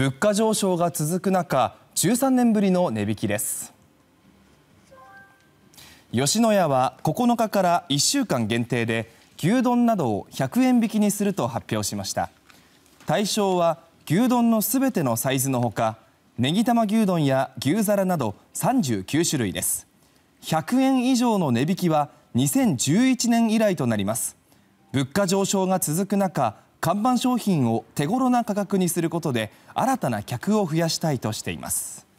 物価上昇が続く中13年ぶりの値引きです吉野家は9日から1週間限定で牛丼などを100円引きにすると発表しました対象は牛丼のすべてのサイズのほかネギ玉牛丼や牛皿など39種類です100円以上の値引きは2011年以来となります物価上昇が続く中看板商品を手頃な価格にすることで新たな客を増やしたいとしています。